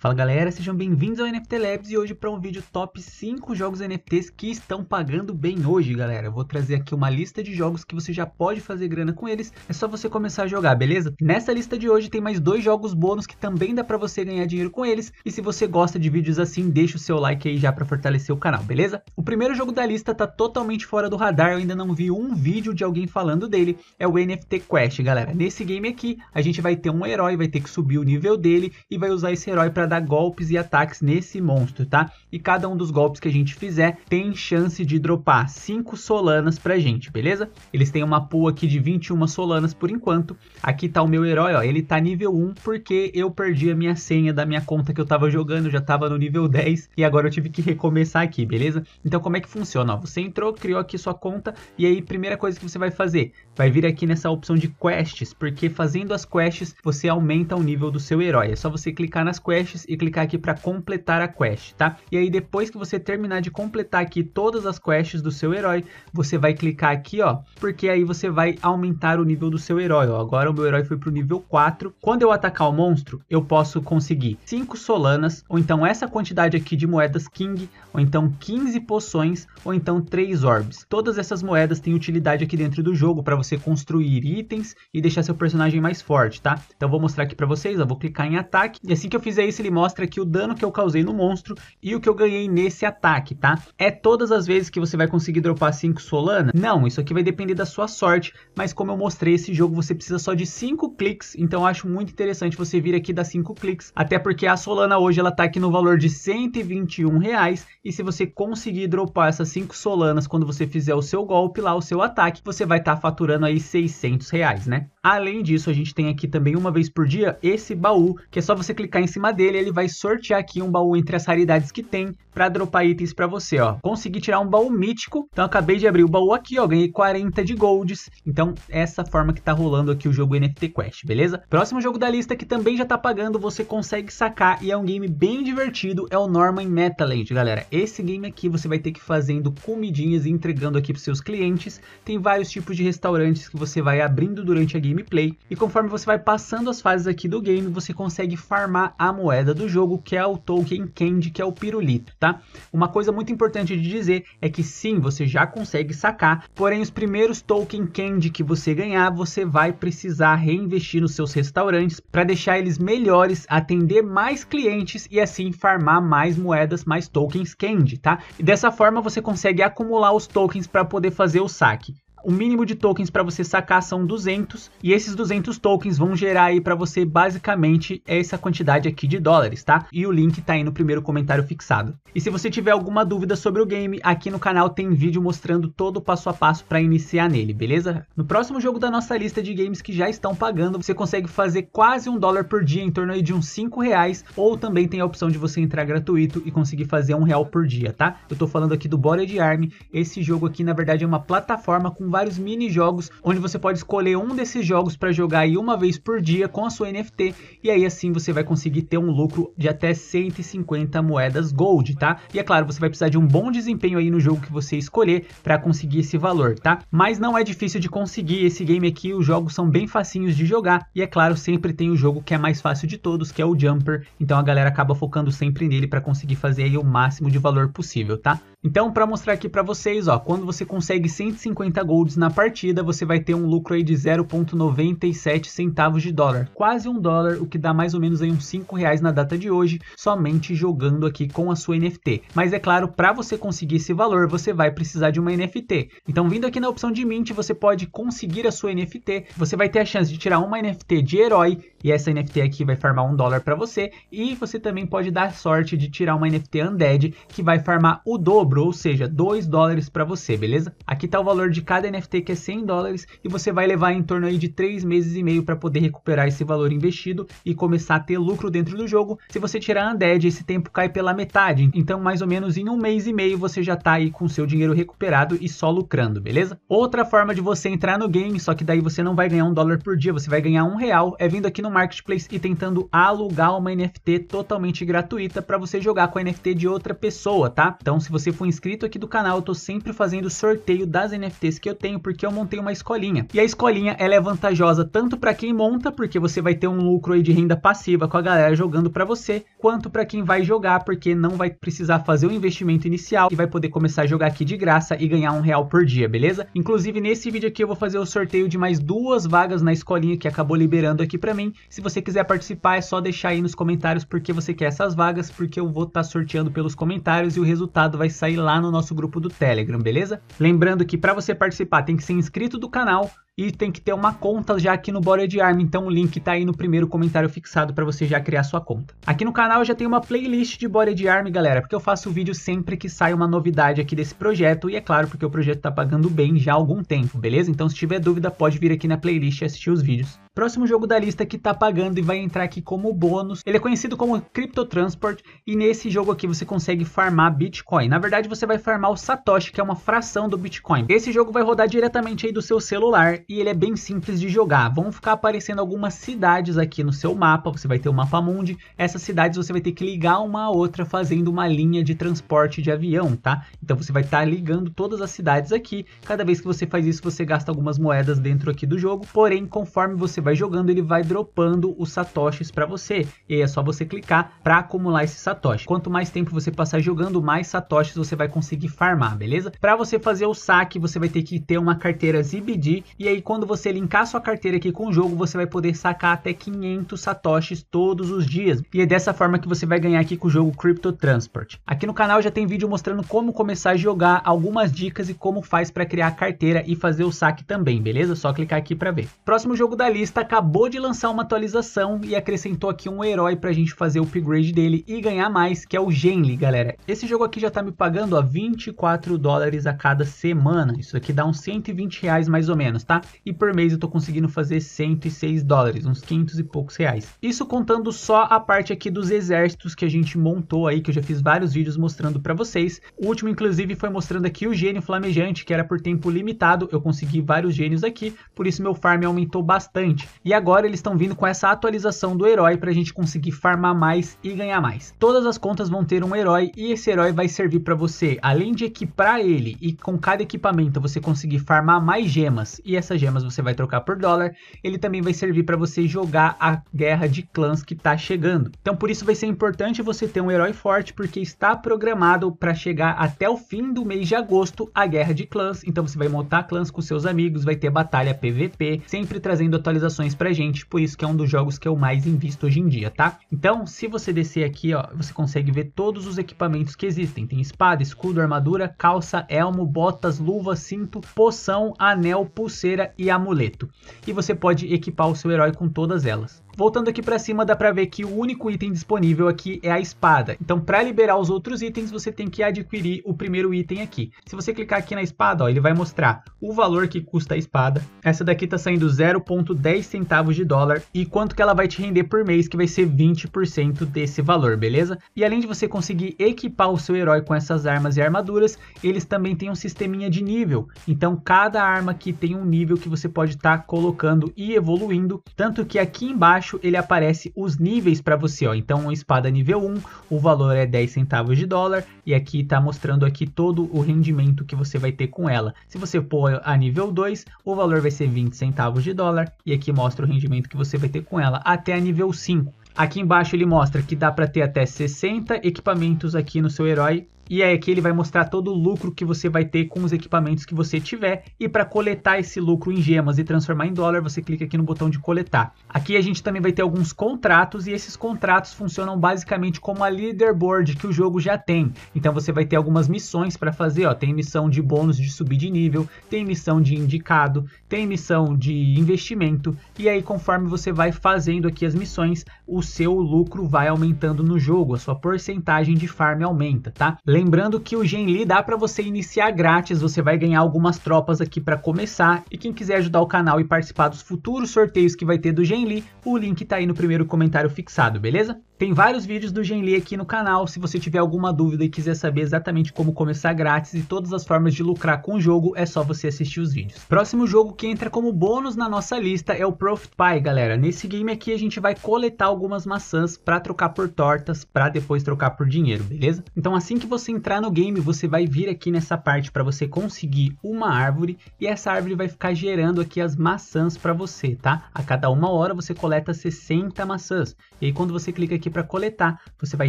Fala galera, sejam bem-vindos ao NFT Labs e hoje para um vídeo top 5 jogos NFTs que estão pagando bem hoje, galera. Eu vou trazer aqui uma lista de jogos que você já pode fazer grana com eles, é só você começar a jogar, beleza? Nessa lista de hoje tem mais dois jogos bônus que também dá para você ganhar dinheiro com eles, e se você gosta de vídeos assim, deixa o seu like aí já para fortalecer o canal, beleza? O primeiro jogo da lista tá totalmente fora do radar, eu ainda não vi um vídeo de alguém falando dele, é o NFT Quest, galera. Nesse game aqui, a gente vai ter um herói, vai ter que subir o nível dele e vai usar esse herói para dar golpes e ataques nesse monstro, tá? E cada um dos golpes que a gente fizer tem chance de dropar 5 solanas pra gente, beleza? Eles têm uma pool aqui de 21 solanas por enquanto. Aqui tá o meu herói, ó, ele tá nível 1 porque eu perdi a minha senha da minha conta que eu tava jogando, já tava no nível 10 e agora eu tive que recomeçar aqui, beleza? Então como é que funciona? Ó, você entrou, criou aqui sua conta e aí primeira coisa que você vai fazer, vai vir aqui nessa opção de quests, porque fazendo as quests você aumenta o nível do seu herói. É só você clicar nas quests quests e clicar aqui para completar a quest, tá? E aí depois que você terminar de completar aqui todas as quests do seu herói, você vai clicar aqui, ó, porque aí você vai aumentar o nível do seu herói, ó. Agora o meu herói foi pro nível 4. Quando eu atacar o monstro, eu posso conseguir 5 solanas, ou então essa quantidade aqui de moedas king, ou então 15 poções, ou então 3 orbes. Todas essas moedas têm utilidade aqui dentro do jogo para você construir itens e deixar seu personagem mais forte, tá? Então vou mostrar aqui para vocês, ó, vou clicar em ataque, e assim que eu fizer isso, ele ele mostra aqui o dano que eu causei no monstro e o que eu ganhei nesse ataque, tá? É todas as vezes que você vai conseguir dropar 5 Solana? Não, isso aqui vai depender da sua sorte, mas como eu mostrei esse jogo, você precisa só de 5 cliques, então eu acho muito interessante você vir aqui dar 5 cliques, até porque a Solana hoje ela tá aqui no valor de 121 reais, e se você conseguir dropar essas 5 Solanas quando você fizer o seu golpe lá, o seu ataque, você vai estar tá faturando aí 600 reais, né? Além disso, a gente tem aqui também uma vez por dia esse baú, que é só você clicar em cima dele ele vai sortear aqui um baú entre as raridades que tem para dropar itens para você, ó. Consegui tirar um baú mítico, então acabei de abrir o baú aqui, ó, ganhei 40 de golds. Então, essa forma que tá rolando aqui o jogo NFT Quest, beleza? Próximo jogo da lista que também já tá pagando, você consegue sacar e é um game bem divertido, é o Norman Metaland, galera. Esse game aqui você vai ter que ir fazendo comidinhas e entregando aqui pros seus clientes. Tem vários tipos de restaurantes que você vai abrindo durante a gameplay e conforme você vai passando as fases aqui do game, você consegue farmar a moeda moeda do jogo, que é o token Candy, que é o pirulito, tá? Uma coisa muito importante de dizer é que sim, você já consegue sacar, porém os primeiros token Candy que você ganhar, você vai precisar reinvestir nos seus restaurantes para deixar eles melhores, atender mais clientes e assim farmar mais moedas, mais tokens Candy, tá? E dessa forma você consegue acumular os tokens para poder fazer o saque. O mínimo de tokens para você sacar são 200 e esses 200 tokens vão gerar aí para você basicamente essa quantidade aqui de dólares, tá? E o link tá aí no primeiro comentário fixado. E se você tiver alguma dúvida sobre o game, aqui no canal tem vídeo mostrando todo o passo a passo para iniciar nele, beleza? No próximo jogo da nossa lista de games que já estão pagando, você consegue fazer quase um dólar por dia, em torno aí de uns 5 reais, ou também tem a opção de você entrar gratuito e conseguir fazer um real por dia, tá? Eu tô falando aqui do Body Arm, esse jogo aqui na verdade é uma plataforma com vários mini jogos onde você pode escolher um desses jogos para jogar aí uma vez por dia com a sua NFT e aí assim você vai conseguir ter um lucro de até 150 moedas gold, tá? E é claro, você vai precisar de um bom desempenho aí no jogo que você escolher para conseguir esse valor, tá? Mas não é difícil de conseguir esse game aqui, os jogos são bem facinhos de jogar e é claro, sempre tem o jogo que é mais fácil de todos, que é o Jumper, então a galera acaba focando sempre nele para conseguir fazer aí o máximo de valor possível, tá? Então, para mostrar aqui para vocês, ó, quando você consegue 150 gold holds na partida, você vai ter um lucro aí de 0,97 centavos de dólar, quase um dólar, o que dá mais ou menos aí uns 5 reais na data de hoje, somente jogando aqui com a sua NFT. Mas é claro, para você conseguir esse valor, você vai precisar de uma NFT. Então, vindo aqui na opção de mint, você pode conseguir a sua NFT, você vai ter a chance de tirar uma NFT de herói e essa NFT aqui vai farmar um dólar para você. E você também pode dar sorte de tirar uma NFT Undead que vai farmar o dobro, ou seja, 2 dólares para você, beleza? Aqui tá o valor de cada NFT que é 100 dólares e você vai levar em torno aí de 3 meses e meio para poder recuperar esse valor investido e começar a ter lucro dentro do jogo. Se você tirar Undead, esse tempo cai pela metade. Então, mais ou menos em um mês e meio você já tá aí com seu dinheiro recuperado e só lucrando, beleza? Outra forma de você entrar no game, só que daí você não vai ganhar um dólar por dia, você vai ganhar um real, é vindo aqui no no marketplace e tentando alugar uma NFT totalmente gratuita para você jogar com a NFT de outra pessoa, tá? Então, se você for inscrito aqui do canal, eu tô sempre fazendo sorteio das NFTs que eu tenho porque eu montei uma escolinha. E a escolinha ela é vantajosa tanto para quem monta, porque você vai ter um lucro aí de renda passiva com a galera jogando para você, quanto para quem vai jogar, porque não vai precisar fazer o investimento inicial e vai poder começar a jogar aqui de graça e ganhar um real por dia, beleza? Inclusive, nesse vídeo aqui eu vou fazer o sorteio de mais duas vagas na escolinha que acabou liberando aqui para mim. Se você quiser participar, é só deixar aí nos comentários porque você quer essas vagas, porque eu vou estar tá sorteando pelos comentários e o resultado vai sair lá no nosso grupo do Telegram, beleza? Lembrando que para você participar tem que ser inscrito do canal, e tem que ter uma conta já aqui no Borrowed Arm, então o link tá aí no primeiro comentário fixado para você já criar sua conta. Aqui no canal já tem uma playlist de Borrowed Arm, galera, porque eu faço vídeo sempre que sai uma novidade aqui desse projeto, e é claro porque o projeto tá pagando bem já há algum tempo, beleza? Então se tiver dúvida pode vir aqui na playlist e assistir os vídeos. Próximo jogo da lista que tá pagando e vai entrar aqui como bônus, ele é conhecido como Crypto Transport, e nesse jogo aqui você consegue farmar Bitcoin. Na verdade você vai farmar o Satoshi, que é uma fração do Bitcoin. Esse jogo vai rodar diretamente aí do seu celular, e ele é bem simples de jogar. Vão ficar aparecendo algumas cidades aqui no seu mapa, você vai ter o um mapa mundi. Essas cidades você vai ter que ligar uma a outra fazendo uma linha de transporte de avião, tá? Então você vai estar tá ligando todas as cidades aqui. Cada vez que você faz isso, você gasta algumas moedas dentro aqui do jogo. Porém, conforme você vai jogando, ele vai dropando os satoshis para você. E aí é só você clicar para acumular esse satoshi. Quanto mais tempo você passar jogando, mais satoshis você vai conseguir farmar, beleza? Para você fazer o saque, você vai ter que ter uma carteira ZBD e aí aí quando você linkar sua carteira aqui com o jogo, você vai poder sacar até 500 satoshis todos os dias. E é dessa forma que você vai ganhar aqui com o jogo Crypto Transport. Aqui no canal já tem vídeo mostrando como começar a jogar, algumas dicas e como faz para criar a carteira e fazer o saque também, beleza? Só clicar aqui para ver. Próximo jogo da lista acabou de lançar uma atualização e acrescentou aqui um herói para a gente fazer o upgrade dele e ganhar mais, que é o Genly, galera. Esse jogo aqui já tá me pagando a 24 dólares a cada semana. Isso aqui dá uns 120 reais mais ou menos, tá? e por mês eu estou conseguindo fazer 106 dólares, uns 500 e poucos reais. Isso contando só a parte aqui dos exércitos que a gente montou aí, que eu já fiz vários vídeos mostrando para vocês. O último, inclusive, foi mostrando aqui o gênio flamejante, que era por tempo limitado. Eu consegui vários gênios aqui, por isso meu farm aumentou bastante. E agora eles estão vindo com essa atualização do herói para a gente conseguir farmar mais e ganhar mais. Todas as contas vão ter um herói e esse herói vai servir para você, além de equipar ele e com cada equipamento você conseguir farmar mais gemas e essas gemas você vai trocar por dólar. Ele também vai servir para você jogar a guerra de clãs que está chegando. Então por isso vai ser importante você ter um herói forte, porque está programado para chegar até o fim do mês de agosto a guerra de clãs. Então você vai montar clãs com seus amigos, vai ter batalha PVP, sempre trazendo atualizações pra gente, por isso que é um dos jogos que eu mais invisto hoje em dia, tá? Então, se você descer aqui, ó, você consegue ver todos os equipamentos que existem. Tem espada, escudo, armadura, calça, elmo, botas, luva, cinto, poção, anel, pulseira, e amuleto. E você pode equipar o seu herói com todas elas. Voltando aqui para cima, dá para ver que o único item disponível aqui é a espada. Então, para liberar os outros itens, você tem que adquirir o primeiro item aqui. Se você clicar aqui na espada, ó, ele vai mostrar o valor que custa a espada. Essa daqui está saindo 0.10 centavos de dólar e quanto que ela vai te render por mês, que vai ser 20% desse valor, beleza? E além de você conseguir equipar o seu herói com essas armas e armaduras, eles também têm um sisteminha de nível. Então, cada arma aqui tem um nível que você pode estar tá colocando e evoluindo, tanto que aqui embaixo embaixo ele aparece os níveis para você, ó. Então, espada nível 1, o valor é 10 centavos de dólar e aqui está mostrando aqui todo o rendimento que você vai ter com ela. Se você pôr a nível 2, o valor vai ser 20 centavos de dólar e aqui mostra o rendimento que você vai ter com ela até a nível 5. Aqui embaixo ele mostra que dá para ter até 60 equipamentos aqui no seu herói e aí é aqui ele vai mostrar todo o lucro que você vai ter com os equipamentos que você tiver. E para coletar esse lucro em gemas e transformar em dólar, você clica aqui no botão de coletar. Aqui a gente também vai ter alguns contratos e esses contratos funcionam basicamente como a leaderboard que o jogo já tem. Então você vai ter algumas missões para fazer, ó, tem missão de bônus de subir de nível, tem missão de indicado, tem missão de investimento e aí conforme você vai fazendo aqui as missões, o seu lucro vai aumentando no jogo, a sua porcentagem de farm aumenta, tá? Lembrando que o Genli dá para você iniciar grátis, você vai ganhar algumas tropas aqui para começar. E quem quiser ajudar o canal e participar dos futuros sorteios que vai ter do Genli, o link está aí no primeiro comentário fixado, beleza? Tem vários vídeos do Genli aqui no canal, se você tiver alguma dúvida e quiser saber exatamente como começar grátis e todas as formas de lucrar com o jogo, é só você assistir os vídeos. Próximo jogo que entra como bônus na nossa lista é o Profit Pie, galera. Nesse game aqui a gente vai coletar algumas maçãs para trocar por tortas, para depois trocar por dinheiro, beleza? Então assim que você entrar no game, você vai vir aqui nessa parte para você conseguir uma árvore e essa árvore vai ficar gerando aqui as maçãs para você, tá? A cada uma hora você coleta 60 maçãs. E aí quando você clica aqui aqui para coletar. Você vai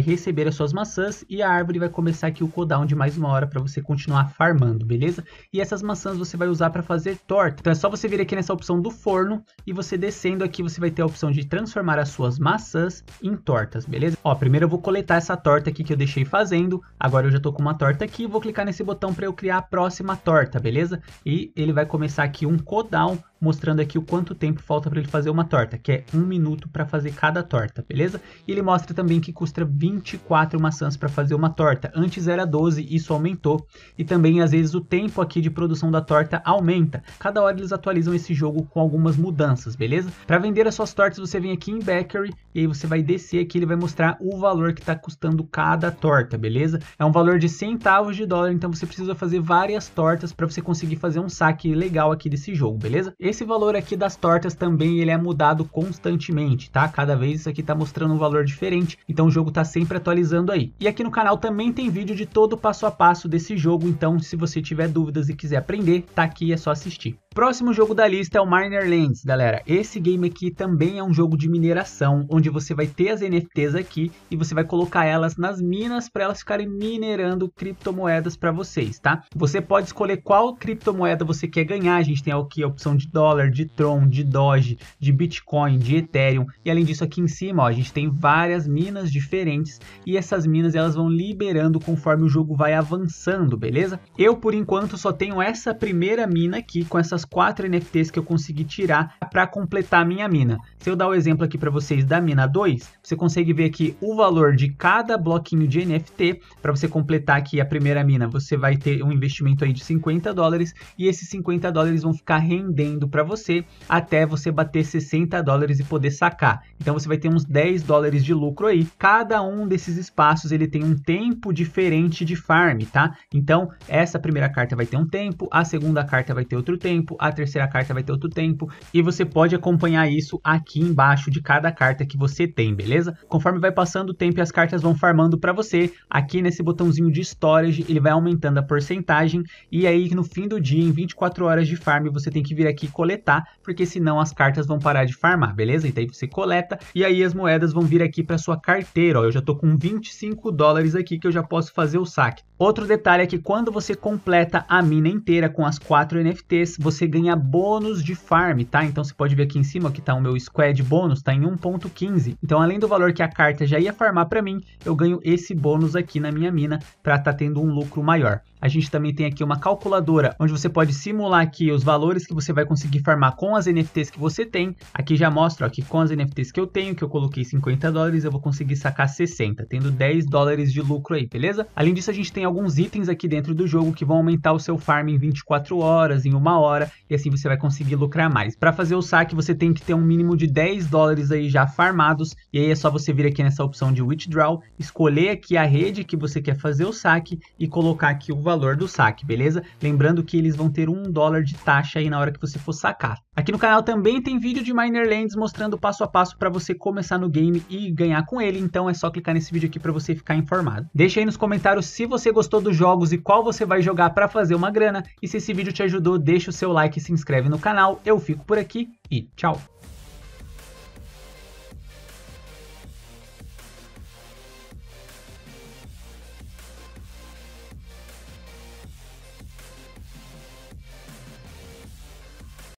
receber as suas maçãs e a árvore vai começar aqui o cooldown de mais uma hora para você continuar farmando, beleza? E essas maçãs você vai usar para fazer torta. Então é só você vir aqui nessa opção do forno e você descendo aqui você vai ter a opção de transformar as suas maçãs em tortas, beleza? Ó, primeiro eu vou coletar essa torta aqui que eu deixei fazendo. Agora eu já estou com uma torta aqui, vou clicar nesse botão para eu criar a próxima torta, beleza? E ele vai começar aqui um cooldown mostrando aqui o quanto tempo falta para ele fazer uma torta, que é um minuto para fazer cada torta, beleza? E ele mostra também que custa 24 maçãs para fazer uma torta. Antes era 12, isso aumentou. E também, às vezes, o tempo aqui de produção da torta aumenta. Cada hora eles atualizam esse jogo com algumas mudanças, beleza? Para vender as suas tortas, você vem aqui em Bakery e aí você vai descer aqui, ele vai mostrar o valor que está custando cada torta, beleza? É um valor de centavos de dólar, então você precisa fazer várias tortas para você conseguir fazer um saque legal aqui desse jogo, beleza? Esse valor aqui das tortas também ele é mudado constantemente, tá? Cada vez isso aqui tá mostrando um valor diferente, então o jogo tá sempre atualizando aí. E aqui no canal também tem vídeo de todo o passo a passo desse jogo, então se você tiver dúvidas e quiser aprender, tá aqui, é só assistir. Próximo jogo da lista é o Miner Lands, galera. Esse game aqui também é um jogo de mineração, onde você vai ter as NFTs aqui e você vai colocar elas nas minas para elas ficarem minerando criptomoedas para vocês, tá? Você pode escolher qual criptomoeda você quer ganhar. A gente tem aqui a opção de dólar, de Tron, de Doge, de Bitcoin, de Ethereum. E além disso, aqui em cima, ó, a gente tem várias minas diferentes e essas minas elas vão liberando conforme o jogo vai avançando, beleza? Eu, por enquanto, só tenho essa primeira mina aqui com essa últimas quatro NFTs que eu consegui tirar para completar a minha mina. Se eu dar o um exemplo aqui para vocês da mina 2, você consegue ver aqui o valor de cada bloquinho de NFT. Para você completar aqui a primeira mina, você vai ter um investimento aí de 50 dólares e esses 50 dólares vão ficar rendendo para você até você bater 60 dólares e poder sacar. Então você vai ter uns 10 dólares de lucro aí. Cada um desses espaços ele tem um tempo diferente de farm, tá? Então essa primeira carta vai ter um tempo, a segunda carta vai ter outro tempo, tempo, a terceira carta vai ter outro tempo, e você pode acompanhar isso aqui embaixo de cada carta que você tem, beleza? Conforme vai passando o tempo e as cartas vão farmando para você, aqui nesse botãozinho de storage, ele vai aumentando a porcentagem, e aí no fim do dia, em 24 horas de farm, você tem que vir aqui coletar, porque senão as cartas vão parar de farmar, beleza? Então aí você coleta, e aí as moedas vão vir aqui para sua carteira, ó, eu já tô com 25 dólares aqui que eu já posso fazer o saque. Outro detalhe é que quando você completa a mina inteira com as quatro NFTs, você você ganha bônus de farm, tá? Então você pode ver aqui em cima que tá o meu squad bônus, tá em 1.15. Então além do valor que a carta já ia farmar para mim, eu ganho esse bônus aqui na minha mina para tá tendo um lucro maior a gente também tem aqui uma calculadora onde você pode simular aqui os valores que você vai conseguir farmar com as NFTs que você tem. Aqui já mostra que com as NFTs que eu tenho, que eu coloquei 50 dólares, eu vou conseguir sacar 60, tendo 10 dólares de lucro aí, beleza? Além disso, a gente tem alguns itens aqui dentro do jogo que vão aumentar o seu farm em 24 horas, em uma hora, e assim você vai conseguir lucrar mais. Para fazer o saque, você tem que ter um mínimo de 10 dólares aí já farmados, e aí é só você vir aqui nessa opção de withdraw, escolher aqui a rede que você quer fazer o saque e colocar aqui o valor valor do saque, beleza? Lembrando que eles vão ter um dólar de taxa aí na hora que você for sacar. Aqui no canal também tem vídeo de Minerlands mostrando passo a passo para você começar no game e ganhar com ele, então é só clicar nesse vídeo aqui para você ficar informado. Deixa aí nos comentários se você gostou dos jogos e qual você vai jogar para fazer uma grana, e se esse vídeo te ajudou, deixa o seu like e se inscreve no canal. Eu fico por aqui e tchau!